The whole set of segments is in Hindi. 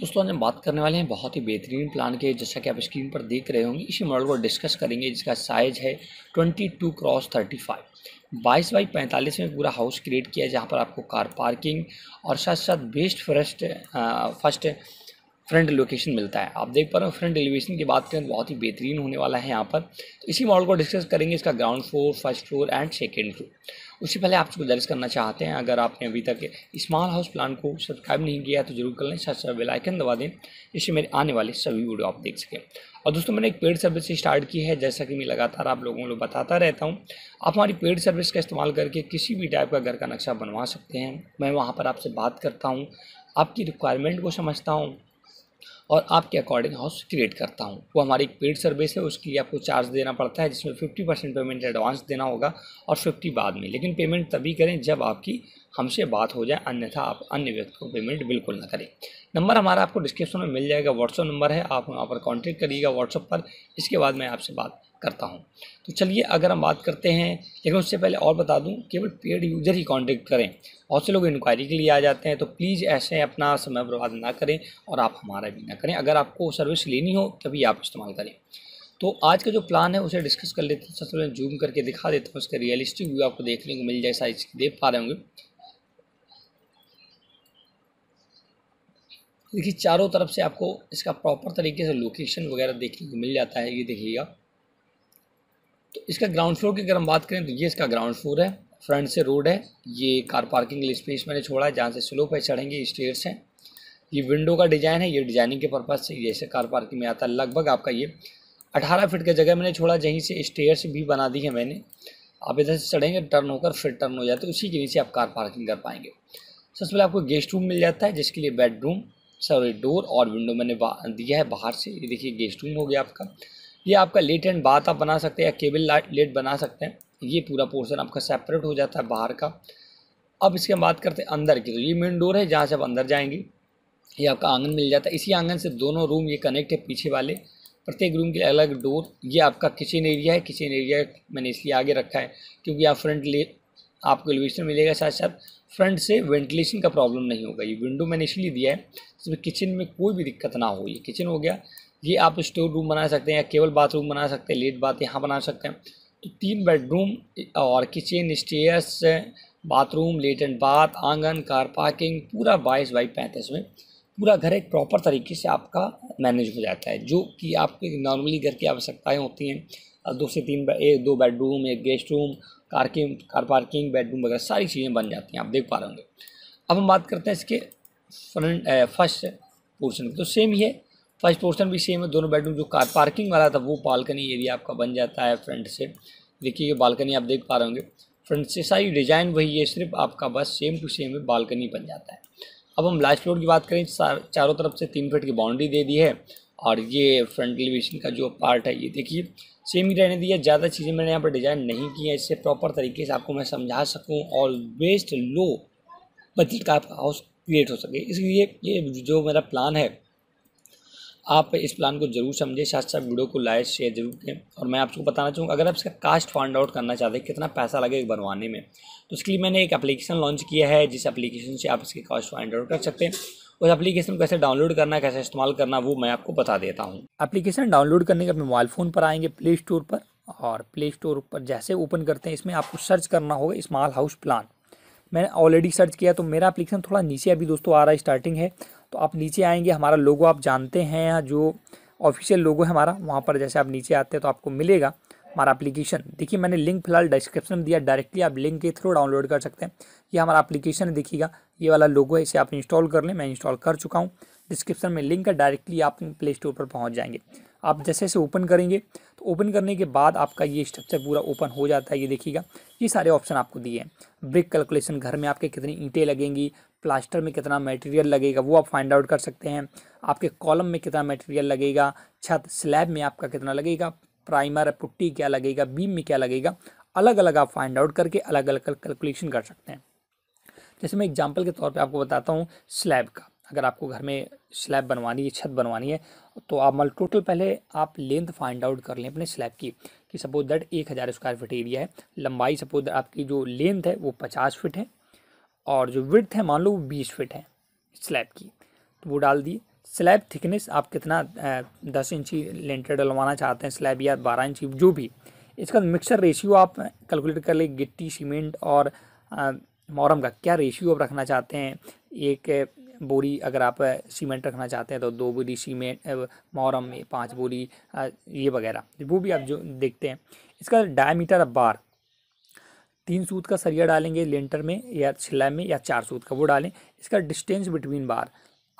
दोस्तों आज हम बात करने वाले हैं बहुत ही बेहतरीन प्लान के जैसा कि आप स्क्रीन पर देख रहे होंगे इसी मॉडल को डिस्कस करेंगे जिसका साइज है 22 क्रॉस 35 बाईस बाई पैंतालीस में पूरा हाउस क्रिएट किया है जहाँ पर आपको कार पार्किंग और साथ साथ best first first front location मिलता है आप देख पा रहे हो फ्रंट एलिवेशन की बात करें तो बहुत ही बेहतरीन होने वाला है यहाँ पर तो इसी मॉडल को डिस्कस करेंगे इसका ground floor first floor and second floor उससे पहले आपसे गुजारिश करना चाहते हैं अगर आपने अभी तक स्मॉल हाउस प्लान को सब्सक्राइब नहीं किया तो जरूर कर लें साथ साथ बेलाइकन दबा दें जिससे मेरे आने वाले सभी वीडियो आप देख सकें और दोस्तों मैंने एक पेड सर्विस स्टार्ट की है जैसा कि मैं लगातार आप लोगों को बताता रहता हूँ आप हमारी पेड सर्विस का इस्तेमाल करके किसी भी टाइप का घर का नक्शा बनवा सकते हैं मैं वहाँ पर आपसे बात करता हूँ आपकी रिक्वायरमेंट को समझता हूँ और आपके अकॉर्डिंग हाउस क्रिएट करता हूँ वो हमारी एक पेड सर्विस है उसके लिए आपको चार्ज देना पड़ता है जिसमें फिफ्टी परसेंट पेमेंट एडवांस देना होगा और फिफ्टी बाद में लेकिन पेमेंट तभी करें जब आपकी हमसे बात हो जाए अन्यथा आप अन्य व्यक्ति को पेमेंट बिल्कुल ना करें नंबर हमारा आपको डिस्क्रिप्शन में मिल जाएगा व्हाट्सअप नंबर है आप वहाँ पर कॉन्टेक्ट करिएगा व्हाट्सअप पर इसके बाद मैं आपसे बात करता हूँ तो चलिए अगर हम बात करते हैं लेकिन उससे पहले और बता दूँ केवल पेड यूज़र ही कॉन्टेक्ट करें बहुत से लोग इंक्वायरी के लिए आ जाते हैं तो प्लीज़ ऐसे अपना समय बर्बाद ना करें और आप हमारा भी ना करें अगर आपको सर्विस लेनी हो तभी आप इस्तेमाल करें तो आज का जो प्लान है उसे डिस्कस कर लेते हैं सबसे पहले जूम करके दिखा देता हूँ उसका रियलिस्टिक व्यू आपको देखने को मिल जाए साइज देख पा रहे होंगे देखिए चारों तरफ से आपको इसका प्रॉपर तरीके से लोकेशन वगैरह देखने को मिल जाता है ये देखिएगा तो इसका ग्राउंड फ्लोर की अगर हम बात करें तो ये इसका ग्राउंड फ्लोर है फ्रंट से रोड है ये कार पार्किंग स्पेस मैंने छोड़ा है जहाँ से स्लोप है चढ़ेंगे स्टेयर्स हैं ये विंडो का डिज़ाइन है ये डिज़ाइनिंग के पर्पज़ से जैसे कार पार्किंग में आता है लगभग आपका ये अठारह फिट का जगह मैंने छोड़ा जहीं से स्टेयर्स भी बना दी है मैंने आप इधर से चढ़ेंगे टर्न होकर फिर टर्न हो जाते उसी के नीचे आप कार पार्किंग कर पाएंगे सबसे पहले आपको गेस्ट रूम मिल जाता है जिसके लिए बेडरूम सॉरी डोर और विंडो मैंने दिया है बाहर से ये देखिए गेस्ट रूम हो गया आपका ये आपका लेट एंड बाथ आप बना सकते हैं या केबल लेट बना सकते हैं ये पूरा पोर्शन आपका सेपरेट हो जाता है बाहर का अब इसके बात करते हैं अंदर की तो ये मेन डोर है जहाँ से आप अंदर जाएंगे ये आपका आंगन मिल जाता है इसी आंगन से दोनों रूम ये कनेक्ट है पीछे वाले प्रत्येक रूम के अलग डोर ये आपका किचन एरिया है किचन एरिया मैंने इसलिए आगे रखा है क्योंकि आप फ्रंट ले आपको एलिवेशन मिलेगा साथ साथ फ्रंट से वेंटिलेशन का प्रॉब्लम नहीं होगा ये विंडो मैंने इसलिए दिया है जिसमें किचन में कोई भी दिक्कत ना हो ये किचन हो गया ये आप स्टोर रूम बना सकते हैं या केवल बाथरूम बना सकते हैं लेट बात यहाँ बना सकते हैं तो तीन बेडरूम और किचन स्टेयर्स बाथरूम लेट एंड बाथ आंगन कार पार्किंग पूरा बाईस बाई पैंतीस में पूरा घर एक प्रॉपर तरीके से आपका मैनेज हो जाता है जो कि आपके नॉर्मली घर की आवश्यकताएँ होती हैं दो से तीन एक दो बेडरूम एक गेस्ट रूम कार की कार पार्किंग बेडरूम वगैरह सारी चीज़ें बन जाती हैं आप देख पा रहे होंगे अब हम बात करते हैं इसके फ्रंट फर्स्ट पोर्शन की तो सेम ही है फर्स्ट तो पोर्शन भी सेम है दोनों बेडरूम जो कार पार्किंग वाला था वो बालकनी एरिया आपका बन जाता है फ्रंट से देखिए ये बालकनी आप देख पा रहे होंगे फ्रंट से सारी डिज़ाइन वही है सिर्फ आपका बस सेम टू सेम है बालकनी बन जाता है अब हम लास्ट फ्लोर की बात करें चारों तरफ से तीन फीट की बाउंड्री दे दी है और ये फ्रंट एलिवेशन का जो पार्ट है ये देखिए सेम ही रहने दिया ज़्यादा चीज़ें मैंने यहाँ पर डिज़ाइन नहीं की है इससे प्रॉपर तरीके से आपको मैं समझा सकूँ और वेस्ट लो बजट का आपका हाउस क्रिएट हो सके इसलिए ये जो मेरा प्लान है आप इस प्लान को जरूर समझें साथ साथ वीडियो को लाइक शेयर जरूर करें और मैं आपको बताना चाहूँगा अगर आप इसका कास्ट फाइंड आउट करना चाहते हैं कितना पैसा लगेगा बनवाने में तो उसके लिए मैंने एक एप्लीकेशन लॉन्च किया है जिस एप्लीकेशन से आप इसके कास्ट फाइंड आउट कर सकते हैं उस एप्लीकेशन को कैसे डाउनलोड करना कैसे इस्तेमाल करना वो मैं आपको बता देता हूँ एप्लीकेशन डाउनलोड करने के अपने मोबाइल फ़ोन पर आएंगे प्ले स्टोर पर और प्ले स्टोर पर जैसे ओपन करते हैं इसमें आपको सर्च करना होगा स्मॉल हाउस प्लान मैंने ऑलरेडी सर्च किया तो मेरा एप्लीकेशन थोड़ा नीचे अभी दोस्तों आ रहा है स्टार्टिंग है तो आप नीचे आएंगे हमारा लोगो आप जानते हैं जो ऑफिशियल लोगो है हमारा वहाँ पर जैसे आप नीचे आते हैं तो आपको मिलेगा हमारा एप्लीकेशन देखिए मैंने लिंक फिलहाल डिस्क्रिप्शन में दिया डायरेक्टली आप लिंक के थ्रू डाउनलोड कर सकते हैं ये हमारा एप्लीकेशन है देखिएगा ये वाला लोगो है इसे आप इंस्टॉल कर लें मैं इंस्टॉल कर चुका हूँ डिस्क्रिप्शन में लिंक है डायरेक्टली आप प्ले स्टोर पर पहुँच जाएंगे आप जैसे इसे ओपन करेंगे तो ओपन करने के बाद आपका ये स्ट्रक्चर पूरा ओपन हो जाता है ये देखिएगा ये सारे ऑप्शन आपको दिए हैं ब्रिक कैलकुलेशन घर में आपके कितनी ईंटें लगेंगी प्लास्टर में कितना मटेरियल लगेगा वो आप फाइंड आउट कर सकते हैं आपके कॉलम में कितना मटेरियल लगेगा छत स्लैब में आपका कितना लगेगा प्राइमर पुट्टी क्या लगेगा बीम में क्या लगेगा अलग अलग आप फाइंड आउट करके अलग अलग कैलकुलेशन कर सकते हैं जैसे मैं एग्जाम्पल के तौर पर आपको बताता हूँ स्लैब का अगर आपको घर में स्लैब बनवानी है छत बनवानी है तो आप मतलब टोटल पहले आप लेंथ फाइंड आउट कर लें अपने स्लैब की कि सपोज दैट एक हज़ार स्क्वायर फिट एरिया है लंबाई सपोज आपकी जो लेंथ है वो पचास फिट है और जो विड्थ है मान लो वो बीस फिट है स्लैब की तो वो डाल दिए स्लैब थिकनेस आप कितना दस इंची लेंटर डलवाना चाहते हैं स्लैब या बारह इंची जो भी इसका मिक्सर रेशियो आप कैलकुलेट कर ले गिट्टी सीमेंट और मोरम का क्या रेशियो आप रखना चाहते हैं एक बोरी अगर आप सीमेंट रखना चाहते हैं तो दो बोरी सीमेंट मोहरम में पाँच बोरी ये वगैरह वो भी आप जो देखते हैं इसका डायमीटर बार तीन सूत का सरिया डालेंगे लेंटर में या छिलाई में या चार सूत का वो डालें इसका डिस्टेंस बिटवीन बार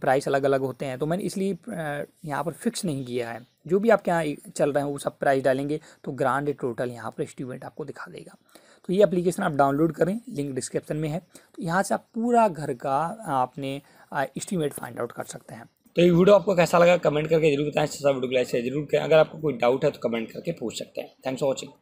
प्राइस अलग अलग होते हैं तो मैंने इसलिए यहाँ पर फिक्स नहीं किया है जो भी आपके यहाँ चल रहे हैं वो सब प्राइस डालेंगे तो ग्रांड टोटल यहाँ पर एस्टिमेट आपको दिखा देगा तो ये एप्लीकेशन आप डाउनलोड करें लिंक डिस्क्रिप्शन में है तो यहाँ से आप पूरा घर का आपने इस्टीमेट फाइंड आउट कर सकते हैं तो ये वीडियो आपको कैसा लगा कमेंट करके जरूर बताएं वीडियो को जरूर करें अगर आपको कोई डाउट है तो कमेंट करके पूछ सकते हैं थैंक्स फॉर वॉचिंग